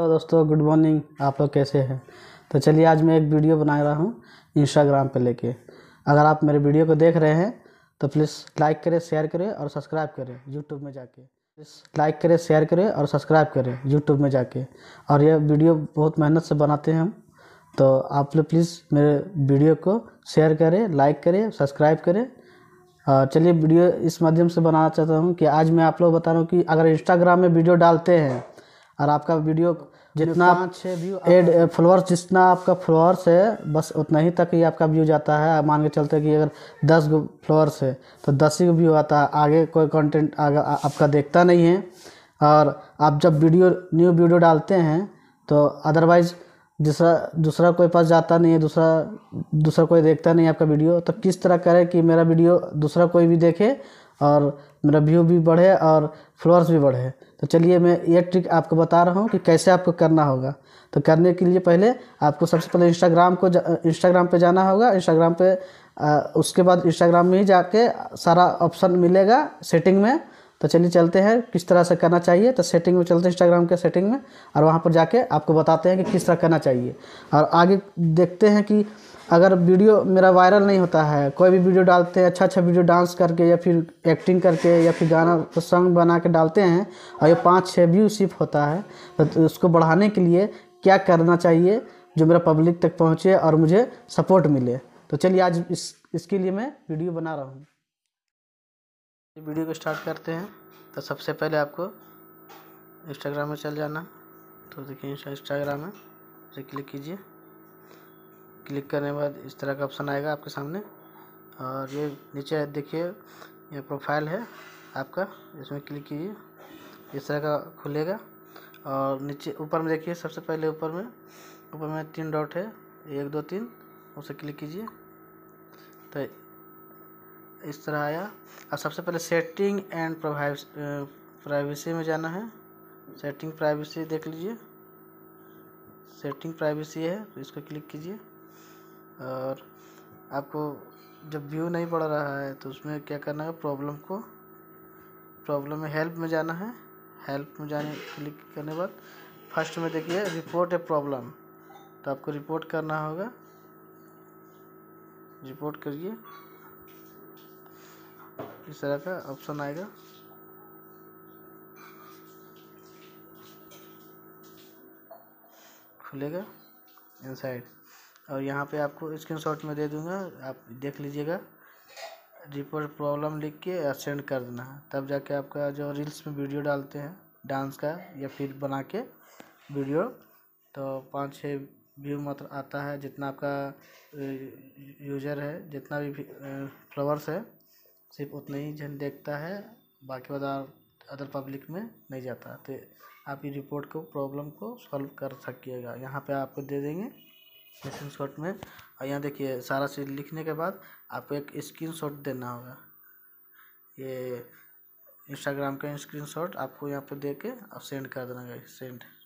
hello तो दोस्तों good morning आप लोग कैसे हैं तो चलिए आज मैं एक वीडियो बना रहा हूँ इंस्टाग्राम पे लेके अगर आप मेरे वीडियो को देख रहे हैं तो प्लीज़ लाइक करें शेयर करें और सब्सक्राइब करें यूट्यूब में जाके प्लीज़ लाइक करें शेयर करें और सब्सक्राइब करें यूट्यूब में जाके और यह वीडियो बहुत मेहनत से बनाते हैं हम तो आप लोग प्लीज़ मेरे वीडियो को शेयर करें लाइक करें सब्सक्राइब करें चलिए वीडियो इस माध्यम से बनाना चाहता हूँ कि आज मैं आप लोग बता रहा हूँ कि अगर इंस्टाग्राम में वीडियो डालते हैं और आपका वीडियो जितना एड फ्लोअर्स uh, जितना आपका फ्लोअर्स है बस उतना ही तक ही आपका व्यू जाता है मान के चलते कि अगर दस गो फ्लोअर्स है तो दस ही व्यू आता है आगे कोई कंटेंट आपका देखता नहीं है और आप जब वीडियो न्यू वीडियो डालते हैं तो अदरवाइज़ दूसरा दूसरा कोई पास जाता नहीं है दूसरा दूसरा कोई देखता नहीं आपका वीडियो तो किस तरह करें कि मेरा वीडियो दूसरा कोई भी देखे और मेरा व्यू भी बढ़े और फ्लोअर्स भी बढ़े तो चलिए मैं ये ट्रिक आपको बता रहा हूँ कि कैसे आपको करना होगा तो करने के लिए पहले आपको सबसे पहले इंस्टाग्राम को इंस्टाग्राम पे जाना होगा इंस्टाग्राम पे आ, उसके बाद इंस्टाग्राम में ही जाके सारा ऑप्शन मिलेगा सेटिंग में तो चलिए चलते हैं किस तरह से करना चाहिए तो सेटिंग में चलते हैं इंस्टाग्राम के सेटिंग में और वहाँ पर जाके आपको बताते हैं कि किस तरह करना चाहिए और आगे देखते हैं कि अगर वीडियो मेरा वायरल नहीं होता है कोई भी वीडियो डालते हैं अच्छा अच्छा वीडियो डांस करके या फिर एक्टिंग करके या फिर गाना सॉन्ग बना के डालते हैं और ये पाँच छः व्यू सिर्फ होता है तो, तो उसको बढ़ाने के लिए क्या करना चाहिए जो मेरा पब्लिक तक पहुँचे और मुझे सपोर्ट मिले तो चलिए आज इस इसके लिए मैं वीडियो बना रहा हूँ वीडियो को स्टार्ट करते हैं तो सबसे पहले आपको इंस्टाग्राम में चल जाना तो देखिए इंस्टाग्राम है उसे क्लिक कीजिए क्लिक करने के बाद इस तरह का ऑप्शन आएगा आपके सामने और ये नीचे देखिए ये प्रोफाइल है आपका इसमें क्लिक कीजिए इस तरह का खुलेगा और नीचे ऊपर में देखिए सबसे पहले ऊपर में ऊपर में तीन डॉट है एक दो तीन उसे क्लिक कीजिए तो इस तरह आया और सबसे पहले सेटिंग एंड प्राइवेसी में जाना है सेटिंग प्राइवेसी देख लीजिए सेटिंग प्राइवेसी है तो इसको क्लिक कीजिए और आपको जब व्यू नहीं पड़ रहा है तो उसमें क्या करना है प्रॉब्लम को प्रॉब्लम में हेल्प में जाना है हेल्प में जाने क्लिक करने के बाद फर्स्ट में देखिए रिपोर्ट है प्रॉब्लम तो आपको रिपोर्ट करना होगा रिपोर्ट करिए इस तरह का ऑप्शन आएगा खुलेगा इनसाइड और यहाँ पे आपको स्क्रीनशॉट में दे दूँगा आप देख लीजिएगा रिपोर्ट प्रॉब्लम लिख के सेंड कर देना है तब जाके आपका जो रील्स में वीडियो डालते हैं डांस का या फिर बना के वीडियो तो पाँच छः व्यू मात्र आता है जितना आपका यूजर है जितना भी फ्लोवर्स है सिर्फ उतना ही जन देखता है बाकी बाजार अदर पब्लिक में नहीं जाता तो आप ये रिपोर्ट को प्रॉब्लम को सॉल्व कर सकिएगा यहाँ पे आपको दे देंगे स्क्रीन शॉट में और यहाँ देखिए सारा चीज़ लिखने के बाद आपको एक स्क्रीन शॉट देना होगा ये इंस्टाग्राम का स्क्रीन शॉट आपको यहाँ पे दे के आप सेंड कर देना सेंड